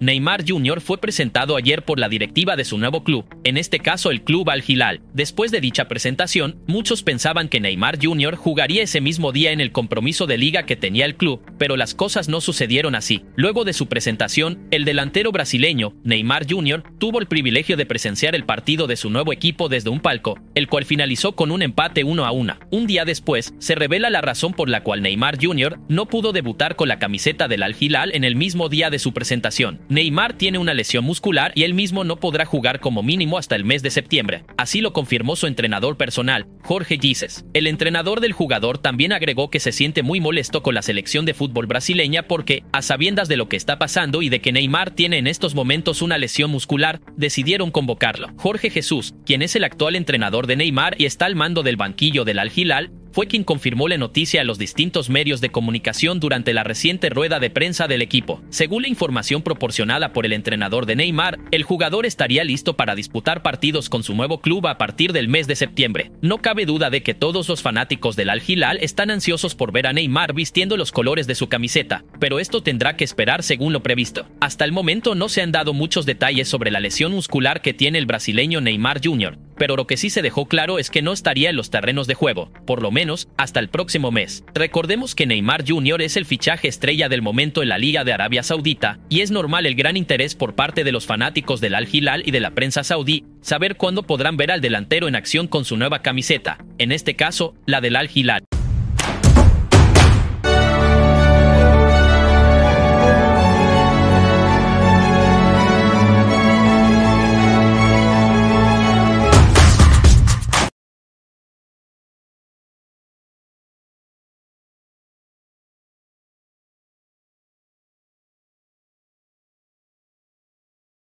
Neymar Jr. fue presentado ayer por la directiva de su nuevo club, en este caso el Club Al Hilal. Después de dicha presentación, muchos pensaban que Neymar Jr. jugaría ese mismo día en el compromiso de liga que tenía el club, pero las cosas no sucedieron así. Luego de su presentación, el delantero brasileño, Neymar Jr., tuvo el privilegio de presenciar el partido de su nuevo equipo desde un palco, el cual finalizó con un empate 1 a 1. Un día después, se revela la razón por la cual Neymar Jr. no pudo debutar con la camiseta del Al Hilal en el mismo día de su presentación. Neymar tiene una lesión muscular y él mismo no podrá jugar como mínimo hasta el mes de septiembre. Así lo confirmó su entrenador personal, Jorge Gises. El entrenador del jugador también agregó que se siente muy molesto con la selección de fútbol brasileña porque, a sabiendas de lo que está pasando y de que Neymar tiene en estos momentos una lesión muscular, decidieron convocarlo. Jorge Jesús, quien es el actual entrenador de Neymar y está al mando del banquillo del Al Hilal, fue quien confirmó la noticia a los distintos medios de comunicación durante la reciente rueda de prensa del equipo. Según la información proporcionada por el entrenador de Neymar, el jugador estaría listo para disputar partidos con su nuevo club a partir del mes de septiembre. No cabe duda de que todos los fanáticos del Al Hilal están ansiosos por ver a Neymar vistiendo los colores de su camiseta, pero esto tendrá que esperar según lo previsto. Hasta el momento no se han dado muchos detalles sobre la lesión muscular que tiene el brasileño Neymar Jr pero lo que sí se dejó claro es que no estaría en los terrenos de juego, por lo menos hasta el próximo mes. Recordemos que Neymar Jr. es el fichaje estrella del momento en la Liga de Arabia Saudita, y es normal el gran interés por parte de los fanáticos del Al Hilal y de la prensa saudí saber cuándo podrán ver al delantero en acción con su nueva camiseta, en este caso, la del Al Hilal.